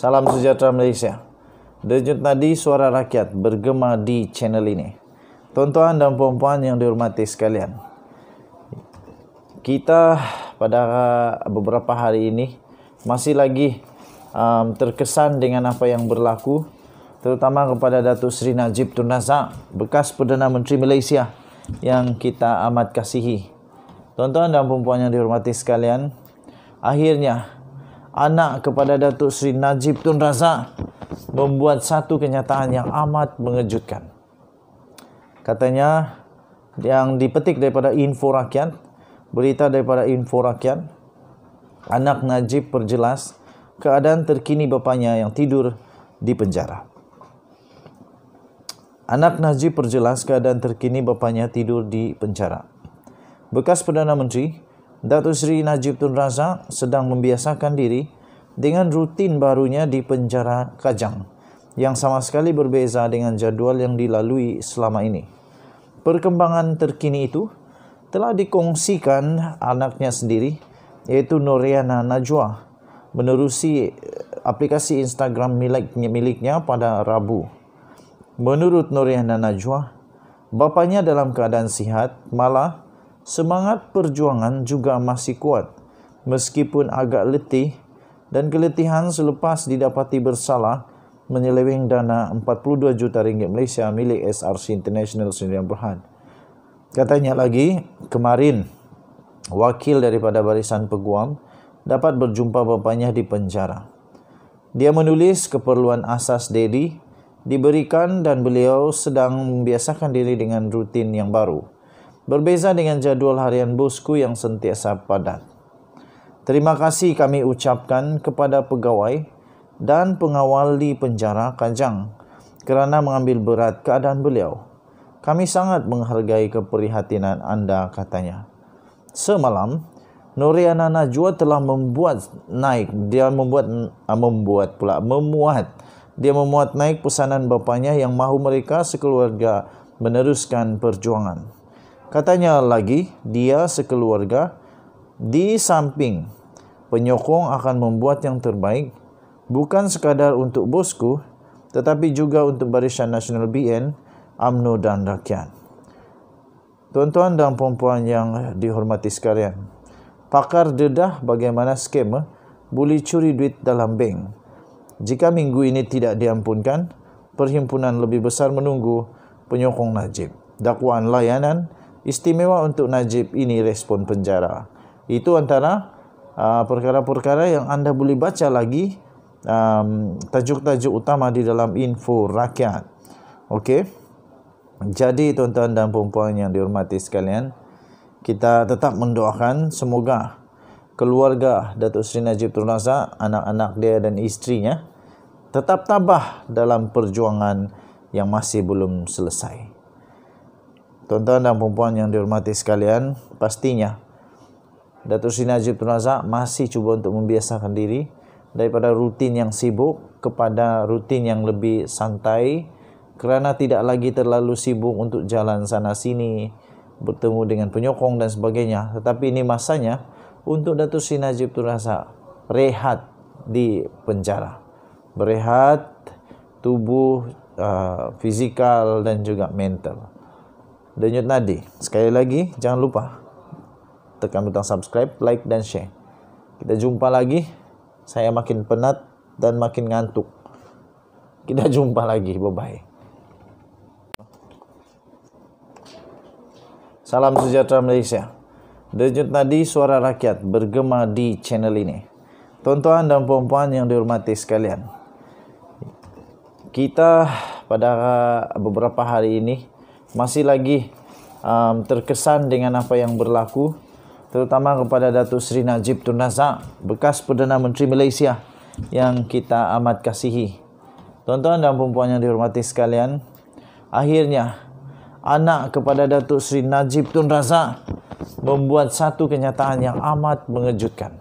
Salam sejahtera Malaysia. Denyut tadi suara rakyat bergema di channel ini. Tuan-tuan dan puan-puan yang dihormati sekalian. Kita pada beberapa hari ini masih lagi um, terkesan dengan apa yang berlaku terutama kepada Datuk Seri Najib Tun Razak bekas Perdana Menteri Malaysia yang kita amat kasihi. Tuan-tuan dan puan-puan yang dihormati sekalian, akhirnya anak kepada Datuk Seri Najib Tun Razak membuat satu kenyataan yang amat mengejutkan. Katanya yang dipetik daripada info rakyat, berita daripada info rakyat, anak Najib perjelas keadaan terkini bapanya yang tidur di penjara. Anak Najib perjelas keadaan terkini bapanya tidur di penjara. Bekas Perdana Menteri, Datuk Seri Najib Tun Razak sedang membiasakan diri dengan rutin barunya di penjara Kajang yang sama sekali berbeza dengan jadual yang dilalui selama ini. Perkembangan terkini itu telah dikongsikan anaknya sendiri iaitu Noriana Najwa menerusi eh, aplikasi Instagram milik miliknya pada Rabu. Menurut Noriana Najwa, bapanya dalam keadaan sihat malah semangat perjuangan juga masih kuat meskipun agak letih dan keletihan selepas didapati bersalah menyeleweng dana 42 juta ringgit Malaysia milik SRC International Sdn Bhd. Katanya lagi, kemarin wakil daripada barisan peguam dapat berjumpa bapaknya di penjara. Dia menulis keperluan asas Dedi diberikan dan beliau sedang membiasakan diri dengan rutin yang baru berbeza dengan jadual harian bosku yang sentiasa padat. Terima kasih kami ucapkan kepada pegawai dan pengawal di penjara Kajang kerana mengambil berat keadaan beliau. Kami sangat menghargai keprihatinan anda katanya. Semalam, Noriana Najwa telah membuat naik, dia membuat ah, membuat pula, memuat. Dia memuat naik pesanan bapanya yang mahu mereka sekeluarga meneruskan perjuangan. Katanya lagi, dia sekeluarga di samping penyokong akan membuat yang terbaik bukan sekadar untuk bosku tetapi juga untuk Barisan Nasional BN, UMNO dan rakyat. Tuan-tuan dan puan-puan yang dihormati sekalian, pakar dedah bagaimana skema boleh curi duit dalam bank. Jika minggu ini tidak diampunkan, perhimpunan lebih besar menunggu penyokong Najib. Dakwaan layanan Istimewa untuk Najib ini respon penjara. Itu antara uh, perkara-perkara yang anda boleh baca lagi um, tajuk-tajuk utama di dalam info rakyat. Okey. Jadi tuan-tuan dan puan-puan yang dihormati sekalian, kita tetap mendoakan semoga keluarga Datuk Seri Najib Tun Razak, anak-anak dia dan isterinya tetap tabah dalam perjuangan yang masih belum selesai tuan-tuan dan perempuan yang dihormati sekalian, pastinya Datuk Sri Najib Tun Razak masih cuba untuk membiasakan diri daripada rutin yang sibuk kepada rutin yang lebih santai kerana tidak lagi terlalu sibuk untuk jalan sana sini bertemu dengan penyokong dan sebagainya tetapi ini masanya untuk Datuk Sri Najib Tun Razak rehat di penjara berehat tubuh uh, fizikal dan juga mental denyut nadi. Sekali lagi, jangan lupa tekan butang subscribe, like dan share. Kita jumpa lagi. Saya makin penat dan makin ngantuk. Kita jumpa lagi. Bye-bye. Salam sejahtera Malaysia. Denyut nadi suara rakyat bergema di channel ini. Tuan-tuan dan puan-puan yang dihormati sekalian. Kita pada beberapa hari ini masih lagi um, terkesan dengan apa yang berlaku terutama kepada Datuk Seri Najib Tun Razak bekas Perdana Menteri Malaysia yang kita amat kasihi. Tuan-tuan dan puan yang dihormati sekalian, akhirnya anak kepada Datuk Seri Najib Tun Razak membuat satu kenyataan yang amat mengejutkan.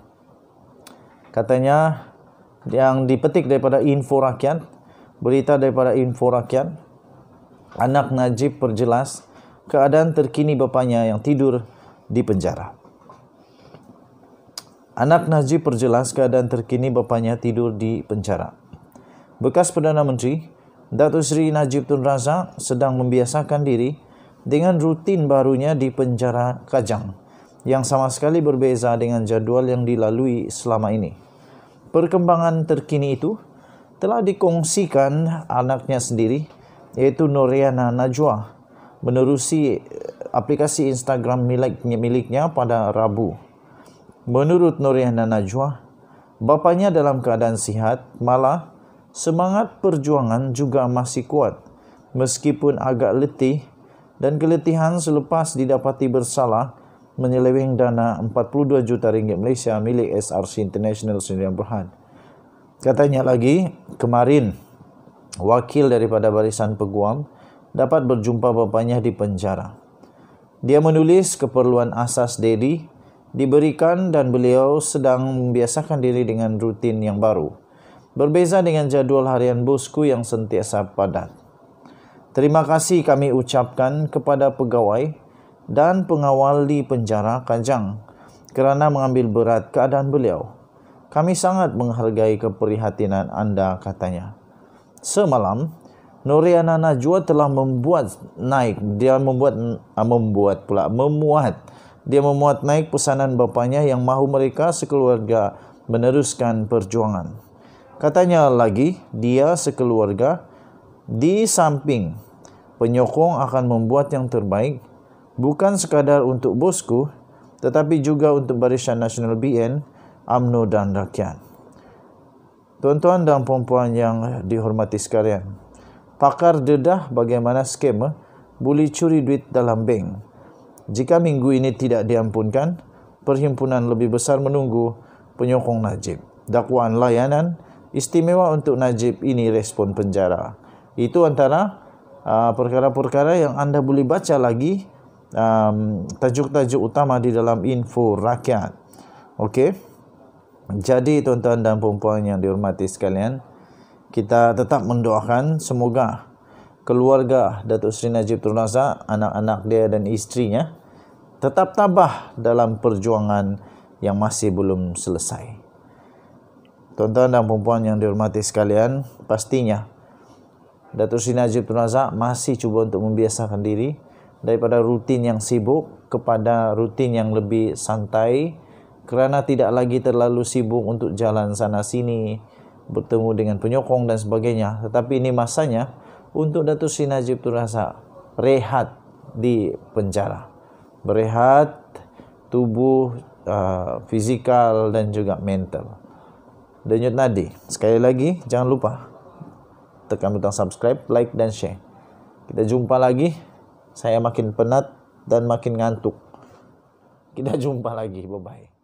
Katanya yang dipetik daripada info rakyat, berita daripada info rakyat, Anak Najib perjelas keadaan terkini bapanya yang tidur di penjara. Anak Najib perjelas keadaan terkini bapanya tidur di penjara. Bekas Perdana Menteri, Datuk Seri Najib Tun Razak sedang membiasakan diri dengan rutin barunya di penjara Kajang yang sama sekali berbeza dengan jadual yang dilalui selama ini. Perkembangan terkini itu telah dikongsikan anaknya sendiri, iaitu Noriana Najwa menerusi eh, aplikasi Instagram milik miliknya pada Rabu. Menurut Noriana Najwa, bapanya dalam keadaan sihat, malah semangat perjuangan juga masih kuat meskipun agak letih dan keletihan selepas didapati bersalah menyeleweng dana 42 juta ringgit Malaysia milik SRC International Sdn Bhd. Katanya lagi, kemarin wakil daripada barisan peguam dapat berjumpa bapaknya di penjara. Dia menulis keperluan asas Dedi diberikan dan beliau sedang membiasakan diri dengan rutin yang baru. Berbeza dengan jadual harian bosku yang sentiasa padat. Terima kasih kami ucapkan kepada pegawai dan pengawal di penjara Kajang kerana mengambil berat keadaan beliau. Kami sangat menghargai keprihatinan anda katanya semalam Noriana Najwa telah membuat naik dia membuat ah, membuat pula memuat dia memuat naik pesanan bapanya yang mahu mereka sekeluarga meneruskan perjuangan katanya lagi dia sekeluarga di samping penyokong akan membuat yang terbaik bukan sekadar untuk bosku tetapi juga untuk barisan nasional BN AMNO dan rakyat Tuan-tuan dan puan-puan yang dihormati sekalian, pakar dedah bagaimana skema boleh curi duit dalam bank. Jika minggu ini tidak diampunkan, perhimpunan lebih besar menunggu penyokong Najib. Dakwaan layanan istimewa untuk Najib ini respon penjara. Itu antara ah, perkara-perkara uh, yang anda boleh baca lagi um, tajuk-tajuk utama di dalam info rakyat. Okey. Jadi tuan-tuan dan puan yang dihormati sekalian, kita tetap mendoakan semoga keluarga Datuk Seri Najib Tun Razak, anak-anak dia dan istrinya tetap tabah dalam perjuangan yang masih belum selesai. Tuan-tuan dan puan yang dihormati sekalian, pastinya Datuk Seri Najib Tun Razak masih cuba untuk membiasakan diri daripada rutin yang sibuk kepada rutin yang lebih santai kerana tidak lagi terlalu sibuk untuk jalan sana sini bertemu dengan penyokong dan sebagainya tetapi ini masanya untuk datu Sri Najib terasa rehat di penjara berehat tubuh uh, fizikal dan juga mental denyut nadi sekali lagi jangan lupa tekan butang subscribe like dan share kita jumpa lagi saya makin penat dan makin ngantuk kita jumpa lagi bye bye